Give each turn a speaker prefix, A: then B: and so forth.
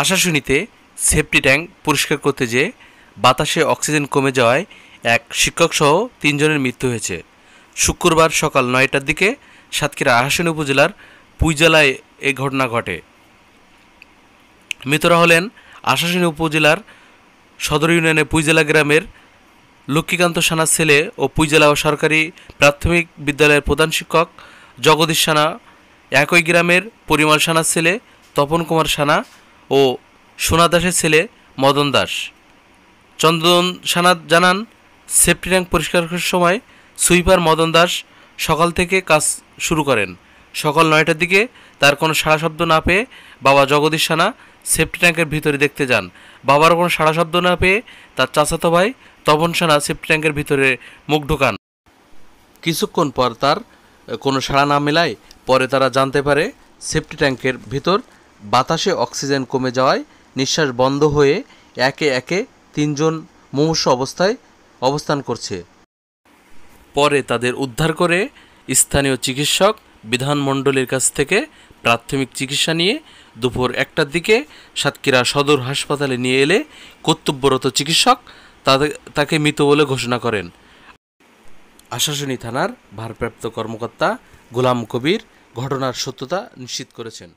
A: আশাশুনিতে safety tank পরিষ্কার করতে যেয়ে বাতাসে অক্সিজেন কমে যাওয়ায় এক শিক্ষকসহ তিনজনের মৃত্যু হয়েছে শুক্রবার সকাল নয়টার দিকে সাতক্ষীরা আহাসিন উপজেলার পুইজেলায় এ ঘটনা ঘটে মৃতরা হলেন আশাসিন উপজেলার সদর ইউনিয়নে পুইজেলা গ্রামের লক্ষ্মীকান্ত সানার ছেলে ও পুইজেলা ও সরকারি প্রাথমিক বিদ্যালয়ের প্রধান শিক্ষক জগদীশ সানা একই গ্রামের পরিমল সানার ছেলে তপন কুমার সানা ও সোনা দাসের ছেলে মদন দাস চন্দন সানাদ জানান সেফটি র্যাঙ্ক করার সময় সুইপার মদন দাস সকাল থেকে কাজ শুরু করেন সকাল নয়টার দিকে তার কোনো সাড়া শব্দ না পেয়ে বাবা জগদীশ সানা সেফটি ট্যাঙ্কের ভিতরে দেখতে যান বাবার কোনো সাড়া শব্দ না পেয়ে তার চাচাতো ভাই তপন সানা সেফটি ট্যাঙ্কের ভিতরে মুখ ঢোকান কিছুক্ষণ পর তার কোনো সাড়া না মেলায় পরে তারা জানতে পারে সেফটি ট্যাঙ্কের ভিতর বাতাসে অক্সিজেন কমে যাওয়ায় নিঃশ্বাস বন্ধ হয়ে একে একে তিনজন মুমূর্ষ অবস্থায় অবস্থান করছে পরে তাদের উদ্ধার করে স্থানীয় চিকিৎসক বিধানমণ্ডলীর কাছ থেকে প্রাথমিক চিকিৎসা নিয়ে দুপুর একটার দিকে সাতক্ষীরা সদর হাসপাতালে নিয়ে এলে কর্তব্যরত চিকিৎসক তাকে মৃত বলে ঘোষণা করেন আশাসনী থানার ভারপ্রাপ্ত কর্মকর্তা গোলাম কবির ঘটনার সত্যতা নিশ্চিত করেছেন